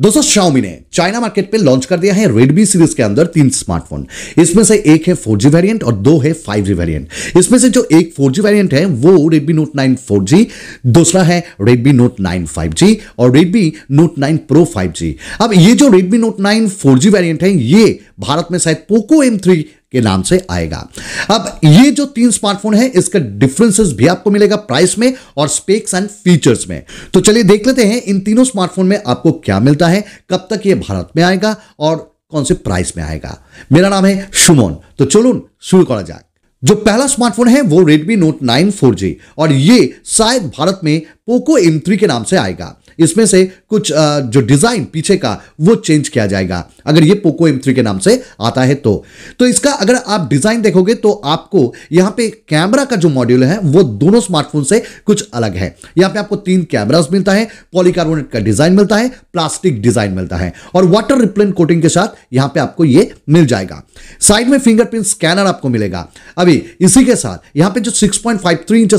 दोस्तों शाओमी ने China market पे लॉन्च कर दिया है रेडमी सीरीज के अंदर तीन स्मार्टफोन इसमें से एक है 4G वेरिएंट और दो है 5G वेरिएंट इसमें से जो एक 4G वेरिएंट है वो नोट नाइन 9 4G दूसरा है नोट नाइन 9 5G और नोट नाइन 9 फाइव 5G अब ये जो नोट नाइन 9 4G वेरिएंट है ये भारत में शायद पोको थ्री के नाम से आएगा अब ये जो तीन स्मार्टफोन है इसका डिफरेंसेस भी आपको मिलेगा प्राइस में और स्पेक्स एंड फीचर्स में तो चलिए देख लेते हैं इन तीनों स्मार्टफोन में आपको क्या मिलता है कब तक ये भारत में आएगा और कौन से प्राइस में आएगा मेरा नाम है सुमन तो चलो शुरू करा जाए जो पहला स्मार्टफोन है वो Redmi Note 9 4G और ये शायद भारत में Poco M3 के नाम से आएगा इसमें से कुछ जो डिज़ाइन पीछे का वो चेंज किया जाएगा अगर ये पोको एम के नाम से आता है तो तो इसका अगर आप डिज़ाइन देखोगे तो आपको यहाँ पे कैमरा का जो मॉड्यूल है वो दोनों स्मार्टफोन से कुछ अलग है यहां पे आपको तीन कैमरास मिलता है पॉलीकार्बोनेट का डिज़ाइन मिलता है प्लास्टिक डिज़ाइन मिलता है और वाटर रिप्लेन कोटिंग के साथ यहाँ पे आपको ये मिल जाएगा साइड में फिंगरप्रिंट स्कैनर आपको मिलेगा अभी इसी के साथ यहाँ पे जो सिक्स पॉइंट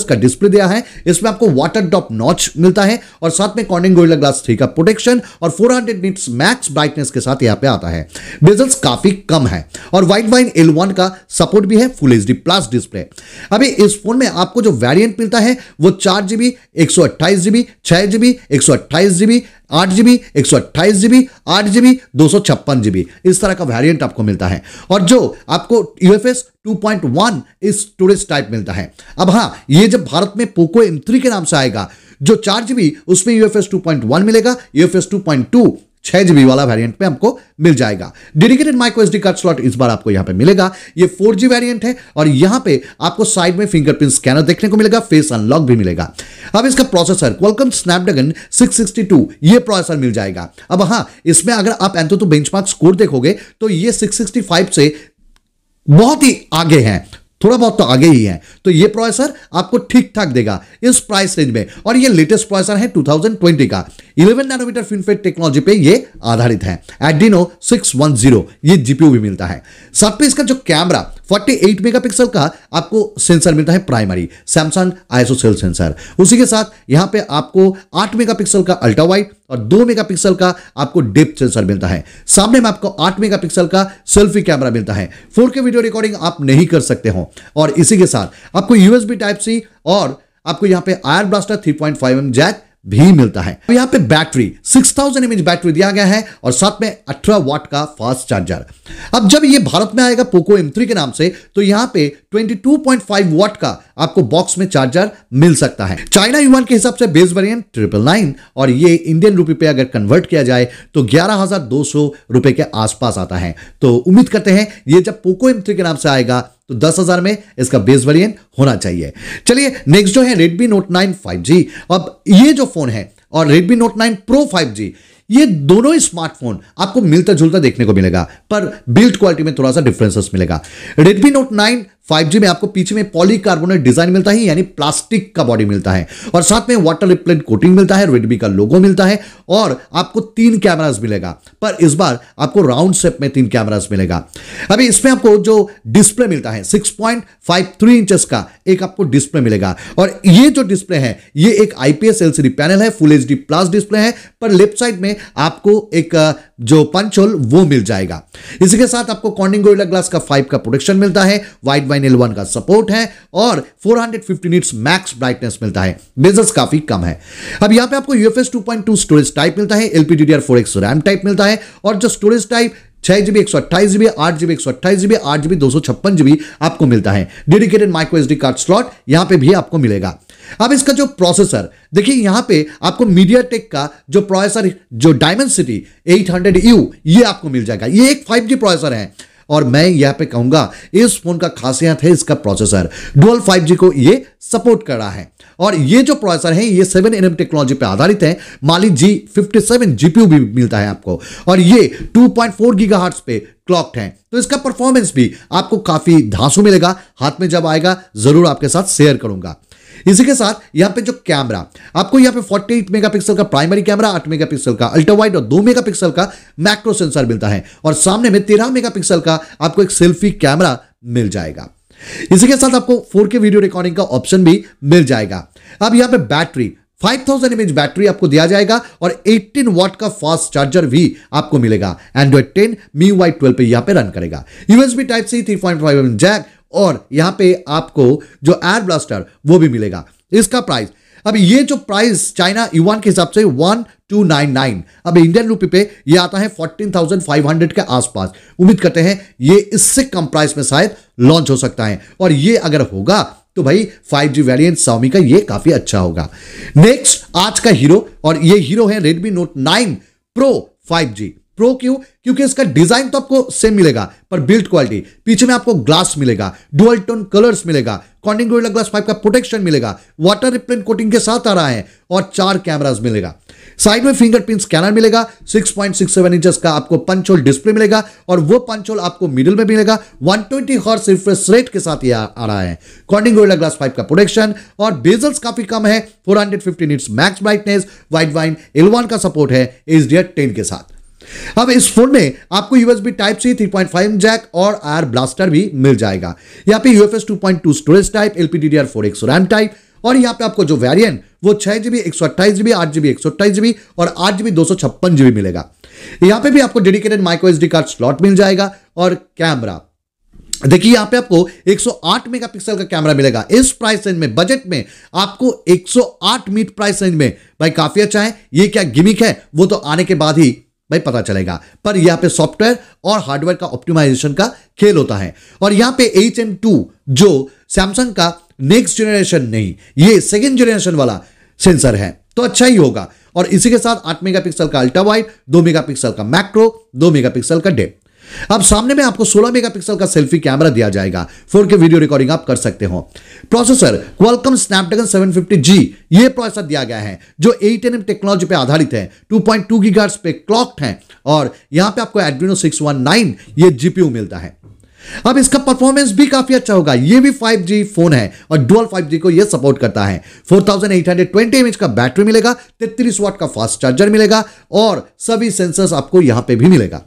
का डिस्प्ले दिया है इसमें आपको वाटर डॉप नॉच मिलता है और साथ में Corning starting Gorilla Glass three का प्रोटेक्शन और 400 हंड्रेड निट्स मैक्स ब्राइटनेस के साथ यहाँ पे आता है बेजल्स काफी कम है और व्हाइट वाइन एल का सपोर्ट भी है फुल एच प्लस डिस्प्ले अभी इस फोन में आपको जो वेरियंट मिलता है वो चार जीबी एक सौ अट्ठाईस जीबी छह जीबी एक सौ अट्ठाईस जीबी आठ जीबी एक सौ अट्ठाईस जीबी आठ जीबी दो सौ छप्पन जीबी इस तरह का वेरियंट आपको मिलता है और जो आपको यूएफएस 2.1 इस टूरिस्ट टाइप मिलता है अब हाँ ये जब भारत में पोको एम के नाम से आएगा जो चार जीबी उसमें यूएफएस वन मिलेगा यूएफएस टू छह जीबी वाला वेरिएंट में हमको मिल जाएगा dedicated micro SD card slot इस बार आपको यहां पे मिलेगा ये फोर जी वेरियंट है और यहां पे आपको साइड में फिंगरप्रिंट स्कैनर देखने को मिलेगा फेस अनलॉक भी मिलेगा अब इसका प्रोसेसर क्वालकम स्नैपड्रैगन 662 ये प्रोसेसर मिल जाएगा अब हाँ इसमें अगर आप एंथो तो बेंचमार्क स्कोर देखोगे तो ये सिक्स से बहुत ही आगे हैं थोड़ा बहुत तो आगे ही है तो ये प्रोसेसर आपको ठीक ठाक देगा इस प्राइस रेंज में और ये लेटेस्ट प्रोसेसर है 2020 का 11 नैनोमीटर फिनफेट टेक्नोलॉजी पे ये आधारित है एडिनो 610 ये जीपीयू भी मिलता है साथ में इसका जो कैमरा 48 मेगापिक्सल का आपको सेंसर मिलता है प्राइमरी सैमसंग सेल सेंसर उसी के साथ यहां पे आपको 8 मेगापिक्सल का अल्ट्रा वाइट और 2 मेगापिक्सल का आपको डेप्थ सेंसर मिलता है सामने में आपको 8 मेगापिक्सल का सेल्फी कैमरा मिलता है 4K वीडियो रिकॉर्डिंग आप नहीं कर सकते हो और इसी के साथ आपको यूएसबी टाइप सी और आपको यहां पे आयर ब्लास्टर 3.5 एम जैक भी मिलता है तो यहां पे बैटरी 6000 एमएच बैटरी दिया गया है और साथ में 18 वाट का फास्ट चार्जर अब जब ये भारत में आएगा पोको M3 के नाम से तो यहां पे 22.5 वाट का आपको बॉक्स में चार्जर मिल सकता है चाइना युवान के हिसाब से बेस वेरियंट ट्रिपल नाइन और ये इंडियन रुपये पे अगर कन्वर्ट किया जाए तो ग्यारह हजार दो सौ रुपए के आसपास आता है तो उम्मीद करते हैं ये जब पोको एम के नाम से आएगा तो दस हजार में इसका बेस वेरिएंट होना चाहिए चलिए नेक्स्ट जो है Redmi Note nine five G अब ये जो फोन है और Redmi Note nine Pro five G ये दोनों ही स्मार्टफोन आपको मिलता जुलता देखने को मिलेगा पर बिल्ड क्वालिटी में थोड़ा सा डिफरेंसेस मिलेगा रेडमी नोट नाइन 5G में आपको पीछे में पॉलीकार्बोनेट डिजाइन मिलता है यानी प्लास्टिक का बॉडी मिलता है और साथ में वाटर रिप्लेंट कोटिंग मिलता है रेडमी का लोगो मिलता है और आपको तीन कैमराज मिलेगा पर इस बार आपको राउंड शेप में तीन कैमराज मिलेगा अभी इसमें आपको जो डिस्प्ले मिलता है 6.53 इंचेस का एक आपको डिस्प्ले मिलेगा और ये जो डिस्प्ले है ये एक आईपीएस एलसीडी पैनल है फुल एच प्लस डिस्प्ले है पर लेफ्ट साइड में आपको एक जो पंच होल वो मिल जाएगा इसी के साथ आपको कॉर्निंग गोरिल्ला ग्लास का फाइव का प्रोडक्शन मिलता है वाइट वाइन एल का सपोर्ट है और 450 हंड्रेड मैक्स ब्राइटनेस मिलता है बिजनेस काफी कम है अब यहां पे आपको यूएफएस 2.2 स्टोरेज टाइप मिलता है एलपीडीडीआर 4x रैम टाइप मिलता है और जो स्टोरेज टाइप छह जीबी एक सौ अट्ठाईस जीबी आठ जीबी एक सौ अट्ठाईस जीबी आठ जीबी दो सौ छप्पन जीबी आपको मिलता है dedicated micro SD card slot यहां पे भी आपको मिलेगा अब इसका जो प्रोसेसर देखिए यहां पे आपको मीडिया टेक का जो प्रोसेसर जो Dimensity eight hundred U ये आपको मिल जाएगा ये एक फाइव जी प्रोसेसर है और मैं यहां पे कहूंगा इस फोन का खासियत है इसका प्रोसेसर डुअल 5G को ये सपोर्ट कर रहा है और ये जो प्रोसेसर है ये 7 एनएम टेक्नोलॉजी पे आधारित है Mali G fifty seven GPU भी मिलता है आपको और ये 2.4 पॉइंट पे क्लॉक्ड है तो इसका परफॉर्मेंस भी आपको काफी धांसू मिलेगा हाथ में जब आएगा जरूर आपके साथ शेयर करूंगा इसी के साथ यहाँ पे जो कैमरा आपको यहाँ पे 48 मेगापिक्सल का प्राइमरी कैमरा 8 मेगापिक्सल का अल्ट्रा वाइड और 2 मेगापिक्सल का मैक्रो सेंसर मिलता है और सामने में 13 मेगापिक्सल का आपको एक सेल्फी कैमरा मिल जाएगा इसी के साथ आपको 4K वीडियो रिकॉर्डिंग का ऑप्शन भी मिल जाएगा अब यहाँ पे बैटरी 5000 थाउजेंड बैटरी आपको दिया जाएगा और 18 वॉट का फास्ट चार्जर भी आपको मिलेगा एंड्रॉइड 10 मी वाई 12 पे यहाँ पे रन करेगा USB type C 3.5 point jack और यहां पे आपको जो एयर ब्लास्टर वो भी मिलेगा इसका प्राइस अब ये जो प्राइस चाइना युवान के हिसाब से वन टू नाइन नाइन अब इंडियन रूपी पे ये आता है फोर्टीन थाउजेंड फाइव हंड्रेड के आसपास उम्मीद करते हैं ये इससे कम प्राइस में शायद लॉन्च हो सकता है और ये अगर होगा तो भाई 5G जी वेरियंट सौमी का ये काफी अच्छा होगा नेक्स्ट आज का हीरो और ये हीरो है Redmi note 9 pro 5G pro क्यों क्योंकि इसका डिजाइन तो आपको सेम मिलेगा पर बिल्ड क्वालिटी पीछे में आपको ग्लास मिलेगा डुअल टोन कलर्स मिलेगा कॉन्डिंग ग्लास 5 का प्रोटेक्शन मिलेगा वाटर रिप्लेन कोटिंग के साथ आ रहा है और चार कैमराज मिलेगा साइड में फिंगरप्रिंट स्कैनर मिलेगा 6.67 पॉइंट इंचेस का आपको पंच होल डिस्प्ले मिलेगा और वो पंच होल आपको मिडिल में मिलेगा 120 ट्वेंटी हॉर्स रिफ्रेश रेट के साथ ये आ रहा है कॉर्डिंग गोरिल्ला ग्लास 5 का प्रोडक्शन और बेजल्स काफी कम है 450 hundred fifty max brightness Widevine L one का सपोर्ट है एच डी के साथ अब इस फोन में आपको यूएसबी टाइप सी 3.5 जैक और आर ब्लास्टर भी मिल जाएगा यहाँ पे UFS 2.2 storage type LPDDR 4x RAM type और यहाँ पे आपको जो वेरिएंट वो छह जीबी एक सौ अट्ठाईस जीबी आठ जीबी एक सौ अट्ठाईस जीबी और आठ जीबी दो सौ छप्पन जीबी मिलेगा यहाँ पे भी आपको dedicated micro SD card slot मिल जाएगा और कैमरा देखिए यहाँ पे आपको 108 मेगापिक्सल का कैमरा मिलेगा इस प्राइस रेंज में बजट में आपको 108 मीट प्राइस रेंज में भाई काफी अच्छा है ये क्या गिमिक है वो तो आने के बाद ही भाई पता चलेगा पर यहां पे सॉफ्टवेयर और हार्डवेयर का ऑप्टिमाइजेशन का खेल होता है और यहां पे एच एम टू जो सैमसंग का नेक्स्ट जनरेशन नहीं ये सेकेंड जनरेशन वाला सेंसर है तो अच्छा ही होगा और इसी के साथ आठ मेगापिक्सल का अल्ट्रा वाइट दो मेगापिक्सल का मैक्रो दो मेगापिक्सल का डेप अब सामने में आपको 16 मेगापिक्सल का सेल्फी कैमरा दिया जाएगा फोर के वीडियो रिकॉर्डिंग आप कर सकते हो प्रोसेसर क्वालकम स्नैपड्रैगन 750G ये प्रोसेसर दिया गया है जो 8nm टेक्नोलॉजी पे आधारित है 2.2 GHz पे क्लॉक्ड है और यहां पे आपको एडमिनो 619 ये जीपीयू मिलता है अब इसका परफॉर्मेंस भी काफी अच्छा होगा ये भी 5G फोन है और डुअल 5G को ये सपोर्ट करता है 4820 एमएच का बैटरी मिलेगा 33 वाट का फास्ट चार्जर मिलेगा और सभी सेंसर्स आपको यहां पे भी मिलेगा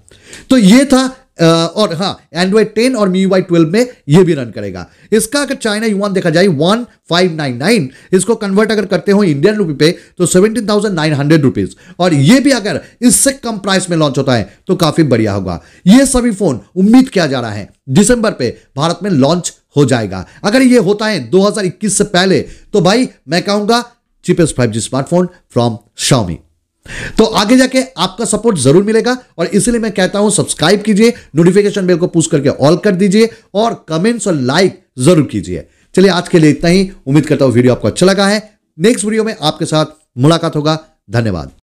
तो ये था और हाँ एंड्रॉइड टेन और मी वाई ट्वेल्व में ये भी रन करेगा इसका अगर चाइना युआन देखा जाए वन फाइव नाइन नाइन इसको कन्वर्ट अगर करते हो इंडियन रुपी पे तो seventeen thousand nine hundred rupees और ये भी अगर इससे कम प्राइस में लॉन्च होता है तो काफी बढ़िया होगा ये सभी फोन उम्मीद किया जा रहा है दिसंबर पे भारत में लॉन्च हो जाएगा अगर ये होता है 2021 से पहले तो भाई मैं कहूंगा cheapest 5G smartphone from Xiaomi तो आगे जाके आपका सपोर्ट जरूर मिलेगा और इसलिए मैं कहता हूं सब्सक्राइब कीजिए नोटिफिकेशन बेल को पुश करके ऑल कर दीजिए और कमेंट्स और लाइक जरूर कीजिए चलिए आज के लिए इतना ही उम्मीद करता हूं वीडियो आपको अच्छा लगा है नेक्स्ट वीडियो में आपके साथ मुलाकात होगा धन्यवाद